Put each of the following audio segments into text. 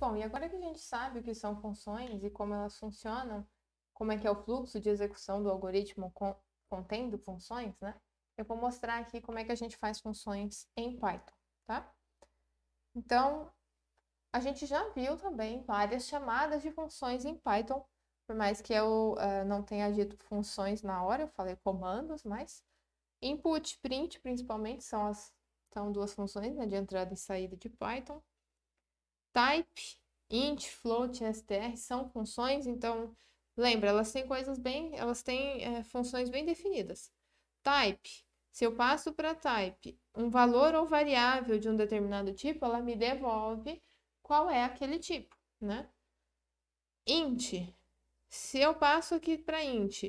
Bom, e agora que a gente sabe o que são funções e como elas funcionam, como é que é o fluxo de execução do algoritmo contendo funções, né? Eu vou mostrar aqui como é que a gente faz funções em Python, tá? Então, a gente já viu também várias chamadas de funções em Python, por mais que eu uh, não tenha dito funções na hora, eu falei comandos, mas input, print, principalmente, são as são duas funções né, de entrada e saída de Python type, int, float, str são funções, então lembra, elas têm coisas bem, elas têm é, funções bem definidas. Type, se eu passo para type um valor ou variável de um determinado tipo, ela me devolve qual é aquele tipo, né? Int, se eu passo aqui para int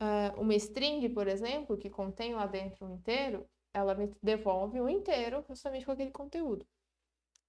uh, uma string, por exemplo, que contém lá dentro um inteiro, ela me devolve um inteiro justamente com aquele conteúdo.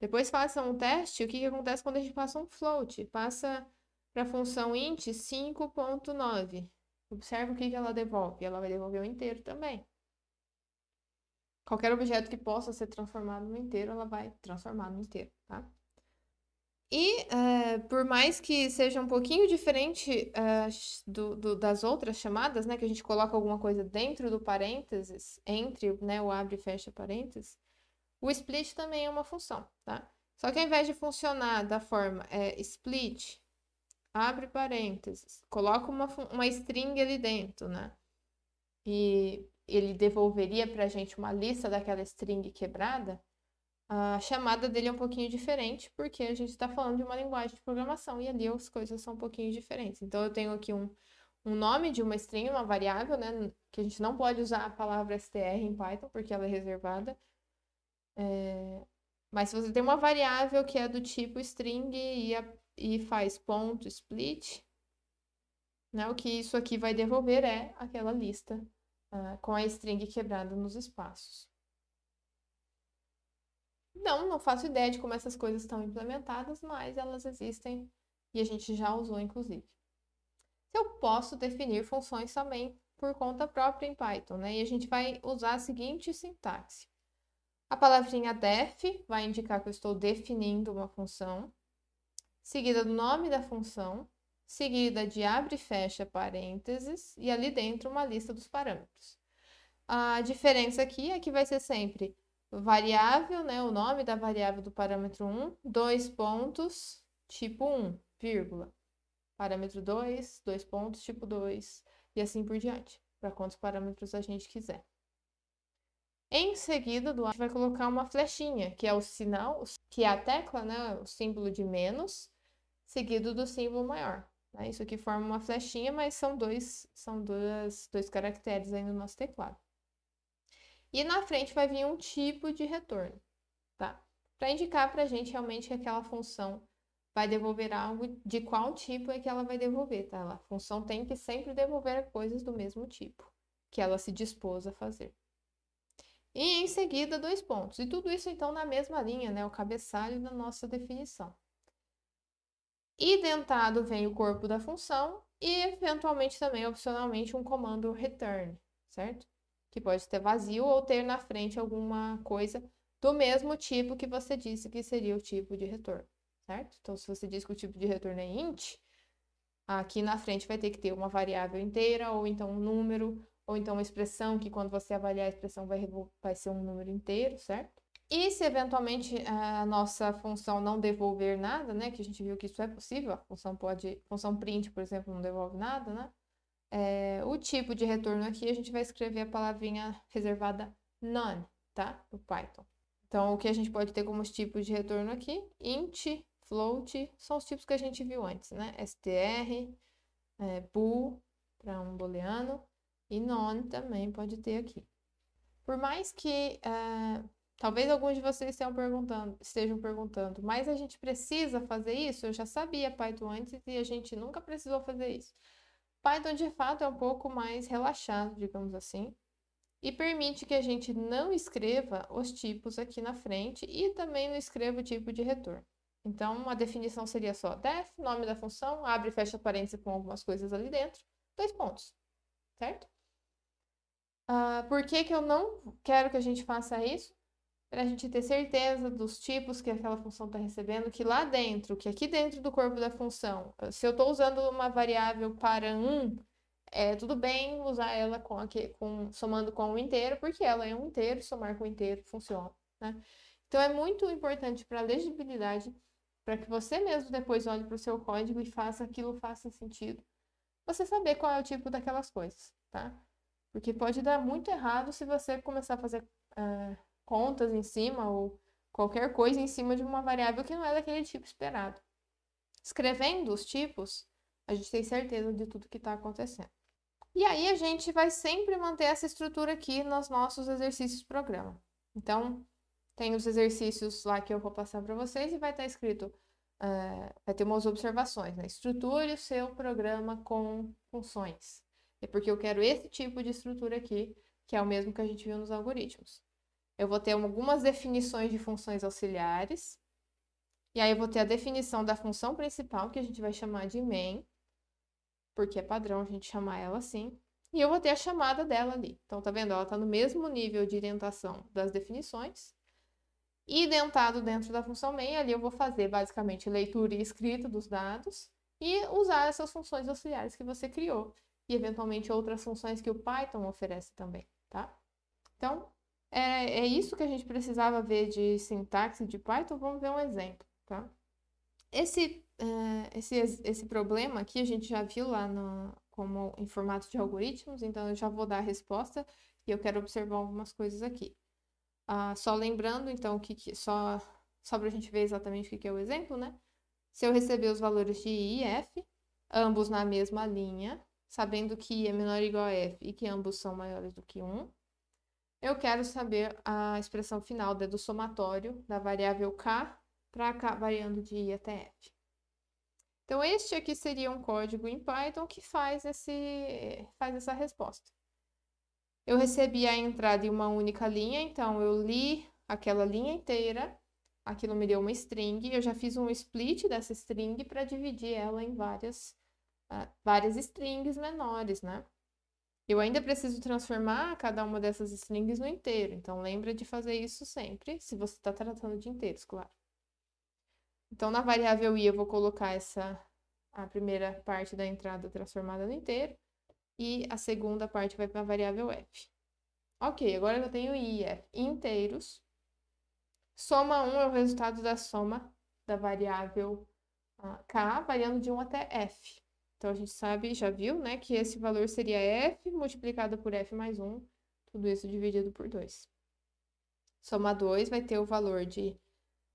Depois faça um teste. O que, que acontece quando a gente passa um float? Passa para a função int 5.9. Observe o que, que ela devolve. Ela vai devolver o inteiro também. Qualquer objeto que possa ser transformado no inteiro, ela vai transformar no inteiro, tá? E eh, por mais que seja um pouquinho diferente eh, do, do, das outras chamadas, né? Que a gente coloca alguma coisa dentro do parênteses, entre né, o abre e fecha parênteses, o split também é uma função, tá? Só que ao invés de funcionar da forma é, split, abre parênteses, coloca uma, uma string ali dentro, né? E ele devolveria para a gente uma lista daquela string quebrada, a chamada dele é um pouquinho diferente, porque a gente está falando de uma linguagem de programação e ali as coisas são um pouquinho diferentes. Então, eu tenho aqui um, um nome de uma string, uma variável, né? Que a gente não pode usar a palavra str em Python, porque ela é reservada. É... Mas se você tem uma variável que é do tipo string e, a... e faz ponto split, né, o que isso aqui vai devolver é aquela lista uh, com a string quebrada nos espaços. Não, não faço ideia de como essas coisas estão implementadas, mas elas existem e a gente já usou, inclusive. Eu posso definir funções também por conta própria em Python, né? E a gente vai usar a seguinte sintaxe. A palavrinha def vai indicar que eu estou definindo uma função, seguida do nome da função, seguida de abre e fecha parênteses, e ali dentro uma lista dos parâmetros. A diferença aqui é que vai ser sempre variável, né, o nome da variável do parâmetro 1, dois pontos, tipo 1, vírgula. Parâmetro 2, dois pontos, tipo 2, e assim por diante, para quantos parâmetros a gente quiser. Em seguida do a gente vai colocar uma flechinha, que é o sinal, que é a tecla, né, o símbolo de menos, seguido do símbolo maior. Né? Isso aqui forma uma flechinha, mas são dois, são duas, dois caracteres aí no nosso teclado. E na frente vai vir um tipo de retorno, tá? Para indicar para a gente realmente que aquela função vai devolver algo, de qual tipo é que ela vai devolver, tá? A função tem que sempre devolver coisas do mesmo tipo que ela se dispôs a fazer. E em seguida, dois pontos. E tudo isso, então, na mesma linha, né? O cabeçalho da nossa definição. dentado vem o corpo da função e, eventualmente, também, opcionalmente, um comando return, certo? Que pode ter vazio ou ter na frente alguma coisa do mesmo tipo que você disse que seria o tipo de retorno, certo? Então, se você diz que o tipo de retorno é int, aqui na frente vai ter que ter uma variável inteira ou então um número ou então uma expressão que quando você avaliar a expressão vai, vai ser um número inteiro, certo? E se eventualmente eh, a nossa função não devolver nada, né? Que a gente viu que isso é possível, a função pode, função print, por exemplo, não devolve nada, né? É, o tipo de retorno aqui a gente vai escrever a palavrinha reservada none, tá? Do Python. Então, o que a gente pode ter como tipos de retorno aqui? Int, float, são os tipos que a gente viu antes, né? STR, é, eh, bool, para um booleano, e none também pode ter aqui. Por mais que uh, talvez alguns de vocês estejam perguntando, estejam perguntando, mas a gente precisa fazer isso? Eu já sabia Python antes e a gente nunca precisou fazer isso. Python de fato é um pouco mais relaxado, digamos assim, e permite que a gente não escreva os tipos aqui na frente e também não escreva o tipo de retorno. Então, a definição seria só def, nome da função, abre e fecha parênteses com algumas coisas ali dentro, dois pontos, certo? Uh, por que, que eu não quero que a gente faça isso? Para a gente ter certeza dos tipos que aquela função está recebendo, que lá dentro, que aqui dentro do corpo da função, ah, se eu estou usando uma variável para 1, é tudo bem usar ela com que com, somando com o inteiro, porque ela é um inteiro, somar com o inteiro funciona. Né? Então é muito importante para a legibilidade, para que você mesmo depois olhe para o seu código e faça aquilo faça sentido, você saber qual é o tipo daquelas coisas, tá? Porque pode dar muito errado se você começar a fazer eh, contas em cima ou qualquer coisa em cima de uma variável que não é daquele tipo esperado. Escrevendo os tipos, a gente tem certeza de tudo que está acontecendo. E aí a gente vai sempre manter essa estrutura aqui nos nossos exercícios programa. Então, tem os exercícios lá que eu vou passar para vocês e vai estar tá escrito, uh, vai ter umas observações, né? Estruture o seu programa com funções. É porque eu quero esse tipo de estrutura aqui, que é o mesmo que a gente viu nos algoritmos. Eu vou ter algumas definições de funções auxiliares. E aí eu vou ter a definição da função principal, que a gente vai chamar de main, porque é padrão a gente chamar ela assim. E eu vou ter a chamada dela ali. Então, tá vendo? Ela tá no mesmo nível de indentação das definições. E identado dentro da função main, ali eu vou fazer basicamente leitura e escrita dos dados e usar essas funções auxiliares que você criou, e eventualmente outras funções que o Python oferece também, tá? Então, é, é isso que a gente precisava ver de sintaxe de Python. Vamos ver um exemplo, tá? Esse, uh, esse, esse problema aqui a gente já viu lá no, como em formato de algoritmos, então eu já vou dar a resposta e eu quero observar algumas coisas aqui. Uh, só lembrando, então, que, que só, só para a gente ver exatamente o que, que é o exemplo, né? Se eu receber os valores de I e F, ambos na mesma linha, sabendo que I é menor ou igual a f e que ambos são maiores do que 1, eu quero saber a expressão final né, do somatório da variável k para k variando de i até f. Então, este aqui seria um código em Python que faz, esse, faz essa resposta. Eu recebi a entrada em uma única linha, então eu li aquela linha inteira, aquilo me deu uma string, eu já fiz um split dessa string para dividir ela em várias várias strings menores, né? Eu ainda uhum. preciso transformar cada uma dessas strings no inteiro, então lembra de fazer isso sempre, se você está tratando de inteiros, claro. Então, na variável i, eu vou colocar essa a primeira parte da entrada transformada no inteiro, e a segunda parte vai para a variável f. Ok, agora eu tenho i e é f inteiros. Soma 1 é o resultado da soma da variável ah, k, variando de 1 até f. Então, a gente sabe, já viu, né, que esse valor seria f multiplicado por f mais 1, tudo isso dividido por 2. Soma 2 vai ter o valor de,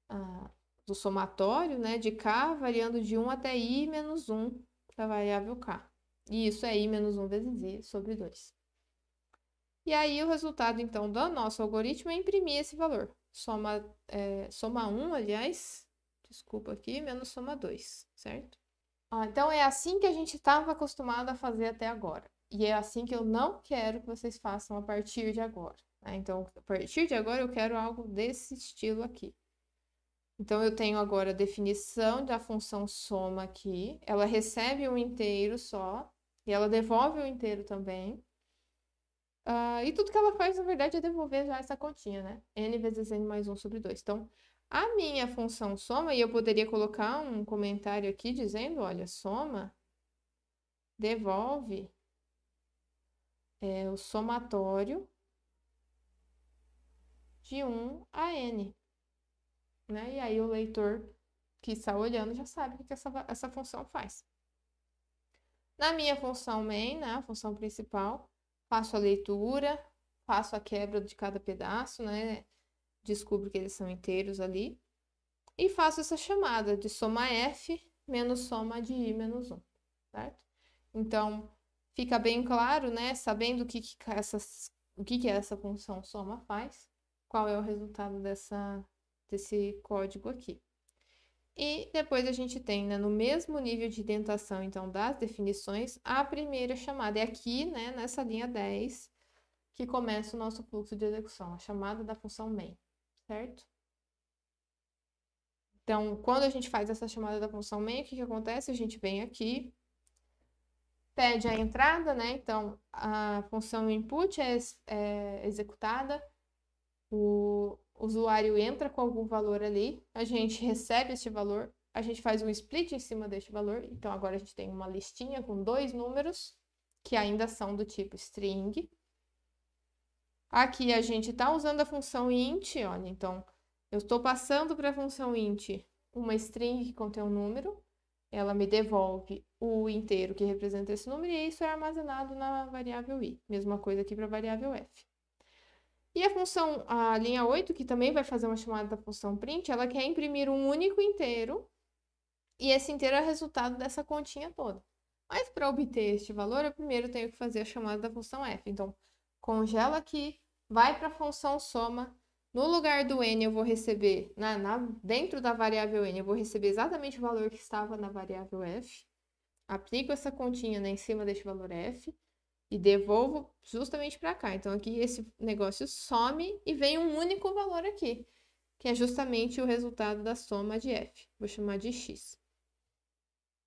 ah, do somatório, né, de k variando de 1 até i menos 1 da variável k. E isso é i menos 1 vezes i sobre 2. E aí, o resultado, então, do nosso algoritmo é imprimir esse valor. Soma, é, soma 1, aliás, desculpa aqui, menos soma 2, certo? Ah, então é assim que a gente estava acostumado a fazer até agora. E é assim que eu não quero que vocês façam a partir de agora. Né? Então, a partir de agora eu quero algo desse estilo aqui. Então, eu tenho agora a definição da função soma aqui. Ela recebe um inteiro só e ela devolve o inteiro também. Uh, e tudo que ela faz, na verdade, é devolver já essa continha, né? n vezes n mais 1 sobre 2. Então, a minha função soma, e eu poderia colocar um comentário aqui dizendo, olha, soma devolve é, o somatório de 1 a n. Né? E aí o leitor que está olhando já sabe o que essa, essa função faz. Na minha função main, né, a função principal, faço a leitura, faço a quebra de cada pedaço, né? descubro que eles são inteiros ali, e faço essa chamada de soma f menos soma de i menos 1, certo? Então, fica bem claro, né, sabendo o que, que, essas, o que, que essa função soma faz, qual é o resultado dessa, desse código aqui. E depois a gente tem, né, no mesmo nível de indentação então, das definições, a primeira chamada. É aqui, né, nessa linha 10, que começa o nosso fluxo de execução, a chamada da função main certo? Então, quando a gente faz essa chamada da função main, o que, que acontece? A gente vem aqui, pede a entrada, né? Então, a função input é, é executada, o usuário entra com algum valor ali, a gente recebe este valor, a gente faz um split em cima deste valor, então agora a gente tem uma listinha com dois números, que ainda são do tipo string, Aqui a gente está usando a função int, olha, então eu estou passando para a função int uma string que contém um número, ela me devolve o inteiro que representa esse número e isso é armazenado na variável i. Mesma coisa aqui para a variável f. E a função, a linha 8, que também vai fazer uma chamada da função print, ela quer imprimir um único inteiro e esse inteiro é resultado dessa continha toda. Mas para obter este valor, eu primeiro tenho que fazer a chamada da função f. Então, congela aqui, vai para a função soma. No lugar do n eu vou receber, na, né, na, dentro da variável n, eu vou receber exatamente o valor que estava na variável f. Aplico essa continha né, em cima deste valor f e devolvo justamente para cá. Então aqui esse negócio some e vem um único valor aqui, que é justamente o resultado da soma de f. Vou chamar de x.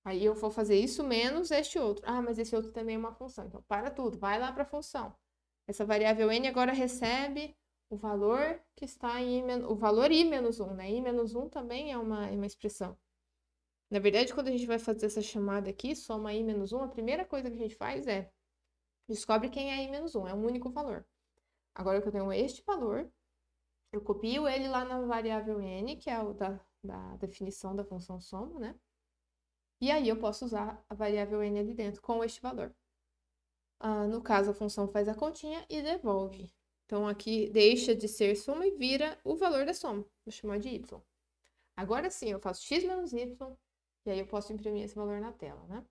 Aí eu vou fazer isso menos este outro. Ah, mas esse outro também é uma função. Então para tudo, vai lá para a função. Essa variável n agora recebe o valor que está em i, o valor i menos 1, né? i menos 1 também é uma, é uma expressão. Na verdade, quando a gente vai fazer essa chamada aqui, soma i menos 1, a primeira coisa que a gente faz é descobre quem é i menos 1, é um único valor. Agora que eu tenho este valor, eu copio ele lá na variável n, que é o da, da definição da função soma, né? E aí eu posso usar a variável n ali dentro com este valor ah, no caso, a função faz a continha e devolve. Então, aqui deixa de ser soma e vira o valor da soma. Vou chamar de y. Agora sim, eu faço x menos y, e aí eu posso imprimir esse valor na tela, né?